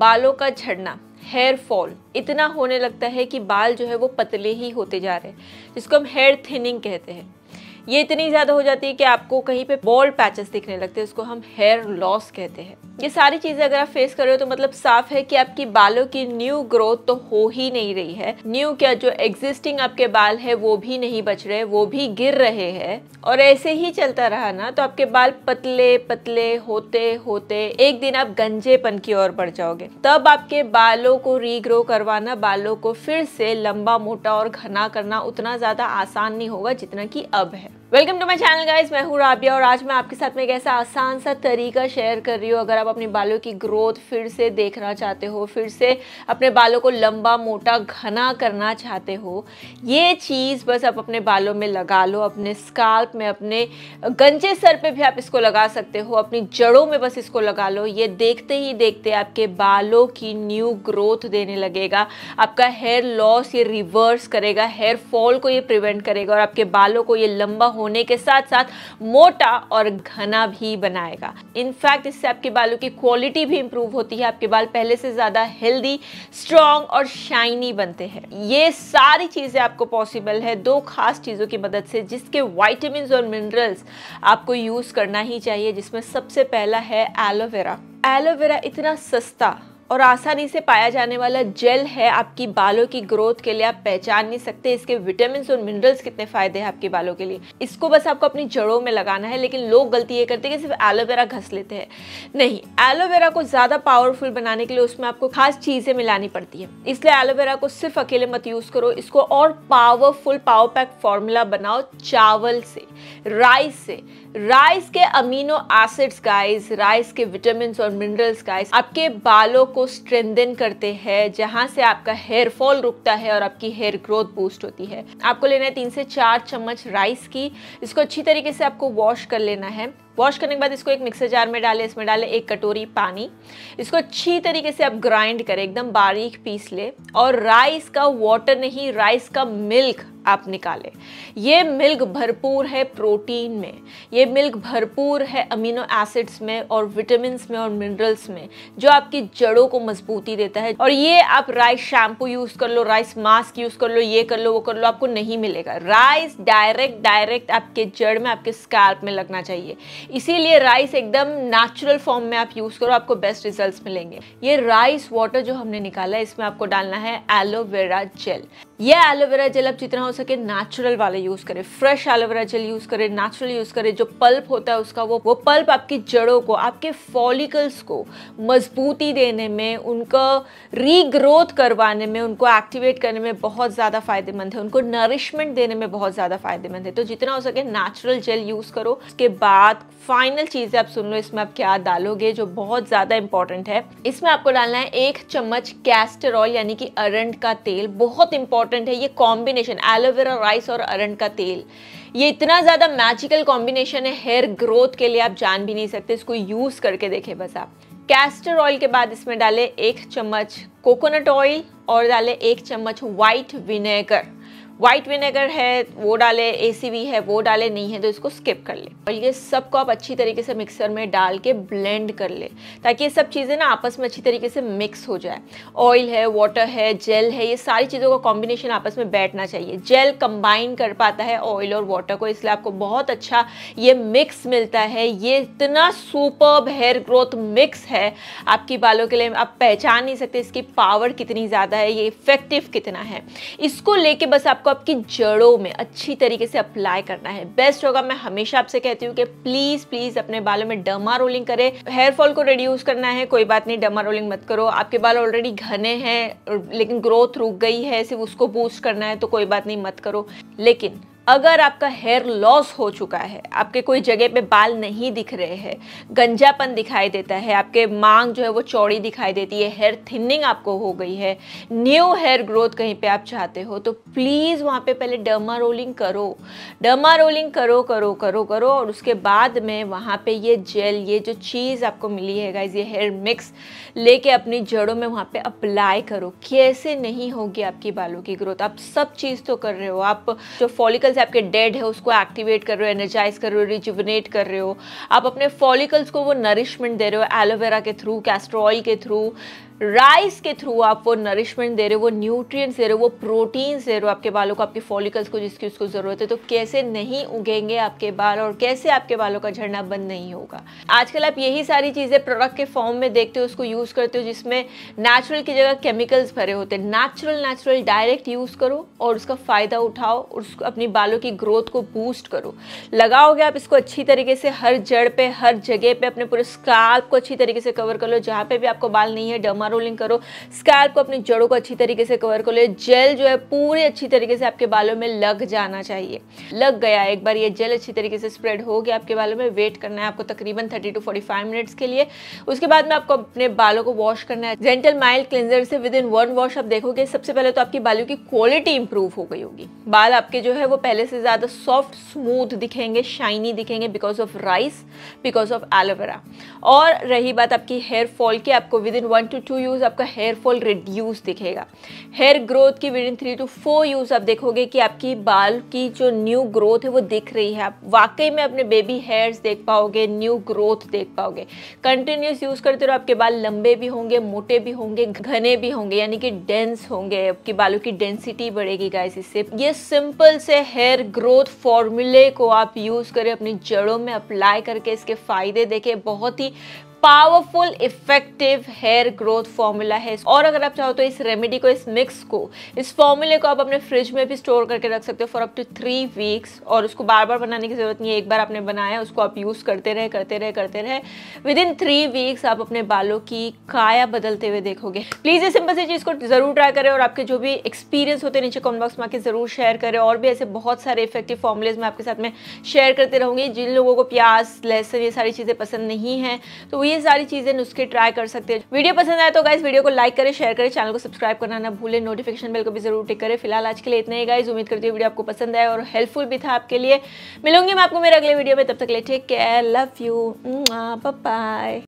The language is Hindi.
बालों का झड़ना हेयर फॉल इतना होने लगता है कि बाल जो है वो पतले ही होते जा रहे हैं जिसको हम हेयर थिनिंग कहते हैं ये इतनी ज़्यादा हो जाती है कि आपको कहीं पे बॉल पैचेस दिखने लगते हैं उसको हम हेयर लॉस कहते हैं ये सारी चीज़ें अगर आप फेस कर रहे हो तो मतलब साफ है कि आपकी बालों की न्यू ग्रोथ तो हो ही नहीं रही है न्यू क्या जो एग्जिस्टिंग आपके बाल है वो भी नहीं बच रहे वो भी गिर रहे हैं और ऐसे ही चलता रहा ना तो आपके बाल पतले पतले होते होते एक दिन आप गंजेपन की ओर बढ़ जाओगे तब आपके बालों को रीग्रो करवाना बालों को फिर से लंबा मोटा और घना करना उतना ज़्यादा आसान नहीं होगा जितना कि अब है it. Welcome to my channel guys मैं हूँ राबिया और आज मैं आपके साथ में एक ऐसा आसान सा तरीका शेयर कर रही हूँ अगर आप अपने बालों की ग्रोथ फिर से देखना चाहते हो फिर से अपने बालों को लंबा मोटा घना करना चाहते हो ये चीज़ बस आप अपने बालों में लगा लो अपने स्काल्प में अपने गंजे सर पे भी आप इसको लगा सकते हो अपनी जड़ों में बस इसको लगा लो ये देखते ही देखते आपके बालों की न्यू ग्रोथ देने लगेगा आपका हेयर लॉस ये रिवर्स करेगा हेयर फॉल को ये प्रिवेंट करेगा और आपके बालों को ये लंबा होने के साथ साथ मोटा और घना भी बनाएगा इनफैक्ट इससे आपके बालों की क्वालिटी भी इंप्रूव होती है आपके बाल पहले से ज़्यादा हेल्दी स्ट्रॉन्ग और शाइनी बनते हैं ये सारी चीज़ें आपको पॉसिबल है दो खास चीज़ों की मदद से जिसके वाइटमिन और मिनरल्स आपको यूज़ करना ही चाहिए जिसमें सबसे पहला है एलोवेरा एलोवेरा इतना सस्ता और आसानी से पाया जाने वाला जेल है आपकी बालों की ग्रोथ के लिए आप पहचान नहीं सकते इसके विटामिन और मिनरल्स कितने फायदे हैं आपके बालों के लिए इसको बस आपको अपनी जड़ों में लगाना है लेकिन लोग गलती ये करते हैं कि सिर्फ एलोवेरा घस लेते हैं नहीं एलोवेरा को ज़्यादा पावरफुल बनाने के लिए उसमें आपको खास चीज़ें मिलानी पड़ती है इसलिए एलोवेरा को सिर्फ अकेले मत यूज़ करो इसको और पावरफुल पावर पैक फॉर्मूला बनाओ चावल से राइस से राइस के अमीनो एसिड्स गाइस राइस के विटामिन और मिनरल्स गाइस आपके बालों को स्ट्रेंदन करते हैं जहां से आपका हेयर फॉल रुकता है और आपकी हेयर ग्रोथ बूस्ट होती है आपको लेना है तीन से चार चम्मच राइस की इसको अच्छी तरीके से आपको वॉश कर लेना है वॉश करने के बाद इसको एक मिक्सर जार में डालें इसमें डालें एक कटोरी पानी इसको अच्छी तरीके से आप ग्राइंड करें एकदम बारीक पीस ले और राइस का वाटर नहीं राइस का मिल्क आप निकालें ये मिल्क भरपूर है प्रोटीन में ये मिल्क भरपूर है अमीनो एसिड्स में और विटामिन में और मिनरल्स में जो आपकी जड़ों को मजबूती देता है और ये आप राइस शैम्पू यूज़ कर लो राइस मास्क यूज़ कर लो ये कर लो वो कर लो आपको नहीं मिलेगा राइस डायरेक्ट डायरेक्ट आपके जड़ में आपके स्कैल्प में लगना चाहिए इसीलिए राइस एकदम नेचुरल फॉर्म में आप यूज़ करो आपको बेस्ट रिजल्ट मिलेंगे ये राइस वाटर जो हमने निकाला है इसमें आपको डालना है एलोवेरा जेल ये एलोवेरा जेल आप जितना हो सके नेचुरल वाले यूज करें फ्रेश एलोवेरा जेल यूज करें नेचुरल यूज करें जो पल्प होता है उसका वो वो पल्प आपकी जड़ों को आपके फॉलिकल्स को मजबूती देने में उनका रीग्रोथ करवाने में उनको एक्टिवेट करने में बहुत ज़्यादा फायदेमंद है उनको नरिशमेंट देने में बहुत ज़्यादा फायदेमंद है तो जितना हो सके नेचुरल जेल यूज करो उसके बाद फाइनल चीज़ें आप सुन लो इसमें आप क्या डालोगे जो बहुत ज़्यादा इंपॉर्टेंट है इसमें आपको डालना है एक चम्मच कैस्टर ऑयल यानी कि अरंड का तेल बहुत इंपॉर्टेंट इंपॉर्टेंट है ये कॉम्बिनेशन एलोवेरा राइस और अरंड का तेल ये इतना ज़्यादा मैजिकल कॉम्बिनेशन है हेयर ग्रोथ के लिए आप जान भी नहीं सकते इसको यूज़ करके देखें बस आप कैस्टर ऑयल के बाद इसमें डालें एक चम्मच कोकोनट ऑयल और डालें एक चम्मच वाइट विनेगर वाइट विनेगर है वो डाले ए है वो डाले नहीं है तो इसको स्किप कर ले और ये सबको आप अच्छी तरीके से मिक्सर में डाल के ब्लेंड कर ले ताकि ये सब चीज़ें ना आपस में अच्छी तरीके से मिक्स हो जाए ऑयल है वाटर है जेल है ये सारी चीज़ों का कॉम्बिनेशन आपस में बैठना चाहिए जेल कंबाइन कर पाता है ऑयल और वाटर को इसलिए आपको बहुत अच्छा ये मिक्स मिलता है ये इतना सुपर हेयर ग्रोथ मिक्स है आपकी बालों के लिए आप पहचान नहीं सकते इसकी पावर कितनी ज़्यादा है ये इफेक्टिव कितना है इसको लेके बस आपको आपकी जड़ों में अच्छी तरीके से अप्लाई करना है बेस्ट होगा मैं हमेशा आपसे कहती हूँ कि प्लीज प्लीज अपने बालों में डर्मा रोलिंग करें हेयर फॉल को रिड्यूस करना है कोई बात नहीं डर्मा रोलिंग मत करो आपके बाल ऑलरेडी घने हैं लेकिन ग्रोथ रुक गई है सिर्फ उसको बूस्ट करना है तो कोई बात नहीं मत करो लेकिन अगर आपका हेयर लॉस हो चुका है आपके कोई जगह पे बाल नहीं दिख रहे हैं गंजापन दिखाई देता है आपके मांग जो है वो चौड़ी दिखाई देती है हेयर थिनिंग आपको हो गई है न्यू हेयर ग्रोथ कहीं पे आप चाहते हो तो प्लीज़ वहाँ पे पहले डर्मा रोलिंग करो डर्मा रोलिंग करो करो करो करो और उसके बाद में वहाँ पर ये जेल ये जो चीज़ आपको मिली है गाइज ये हेयर मिक्स लेके अपनी जड़ों में वहाँ पर अप्लाई करो कैसे नहीं होगी आपकी बालों की ग्रोथ आप सब चीज़ तो कर रहे हो आप जो फॉलिकल्स से आपके डेड है उसको एक्टिवेट कर रहे हो एनर्जाइज कर रहे हो रिजुविनेट कर रहे हो आप अपने फॉलिकल्स को वो नरिशमेंट दे रहे हो एलोवेरा के थ्रू कैस्ट्रॉल के थ्रू राइस के थ्रू आप वो नरिशमेंट दे रहे हो वो न्यूट्रिएंट्स दे रहे हो वो प्रोटीन्स दे रहे हो आपके बालों को आपके फॉलिकल्स को जिसकी उसको ज़रूरत है तो कैसे नहीं उगेंगे आपके बाल और कैसे आपके बालों का झड़ना बंद नहीं होगा आजकल आप यही सारी चीज़ें प्रोडक्ट के फॉर्म में देखते हो उसको यूज़ करते हो जिसमें नेचुरल की जगह केमिकल्स भरे होते हैं नेचुरल नेचुरल डायरेक्ट यूज़ करो और उसका फ़ायदा उठाओ और उसको अपनी बाल बालों की ग्रोथ को बूस्ट करो लगाओगे आप इसको अच्छी तरीके से हर जड़ पे हर जगह पे अपने पूरे स्कैल्प को अच्छी तरीके से कवर कर लो जहाँ पे भी आपको बाल नहीं है डमा रोलिंग करो स्कैल्प को अपनी जड़ों को अच्छी तरीके से कवर कर लो जेल जो है पूरे अच्छी तरीके से आपके बालों में लग जाना चाहिए लग गया एक बार ये जेल अच्छी तरीके से स्प्रेड हो गया आपके बालों में वेट करना है आपको तकरीबन thirty to forty five minutes के लिए उसके बाद में आपको अपने बालों को वॉश करना है जेंटल माइल्ड क्लिनजर से विद इन वन वॉश आप देखोगे सबसे पहले तो आपकी बालों की क्वालिटी इंप्रूव हो गई होगी बाल आपके जो है वो पहले से ज़्यादा सॉफ्ट स्मूथ दिखेंगे शाइनी दिखेंगे because of rice because of aloe vera और रही बात आपकी हेयर फॉल की आपको within one to two use आपका हेयर फॉल रिड्यूस दिखेगा हेयर ग्रोथ की within three to four use आप देखोगे कि आपकी बाल की जो न्यू ग्रोथ है वो दिख रही है आप वाकई में अपने बेबी हेयर्स देख पाओगे न्यू ग्रोथ देख पाओगे कंटिन्यूस यूज़ करते रहो आपके बाल लंबे भी होंगे मोटे भी होंगे घने भी होंगे यानी कि डेंस होंगे आपके बालों की डेंसिटी बढ़ेगी गाइस इससे ये सिंपल से हेयर हेयर ग्रोथ फॉर्मूले को आप यूज़ करें अपनी जड़ों में अप्लाई करके इसके फ़ायदे देखें बहुत ही powerful effective hair growth formula है और अगर आप चाहो तो इस रेमेडी को इस मिक्स को इस फॉर्मूले को आप अपने फ्रिज में भी स्टोर करके रख सकते हो for up to three weeks और उसको बार बार बनाने की जरूरत नहीं है एक बार आपने बनाया उसको आप यूज़ करते रहे करते रहे करते रहे विद इन थ्री वीक्स आप अपने बालों की काया बदलते हुए देखोगे प्लीज़ ये सिंपल सी चीज़ को ज़रूर ट्राई करें और आपके जो भी एक्सपीरियंस होते हैं नीचे कॉमेंट बॉक्स में आके ज़रूर शेयर करें और भी ऐसे बहुत सारे इफेक्टिव फॉर्मुलेज मैं आपके साथ में शेयर करते रहूंगी जिन लोगों को प्याज लहसुन ये सारी चीज़ें पसंद नहीं है तो ये सारी चीजें नुस्खे ट्राई कर सकते हैं वीडियो पसंद आए तो गाइज वीडियो को लाइक करें शेयर करें चैनल को सब्सक्राइब करना ना भूलें नोटिफिकेशन बिल को भी जरूर टिक करें फिलहाल आज के लिए इतना ही गाइज उम्मीद करती हूँ वीडियो आपको पसंद आए और हेल्पफुल भी था आपके लिए मिलूंगी मैं आपको मेरे अगले वीडियो में तब तक ले take care love you bye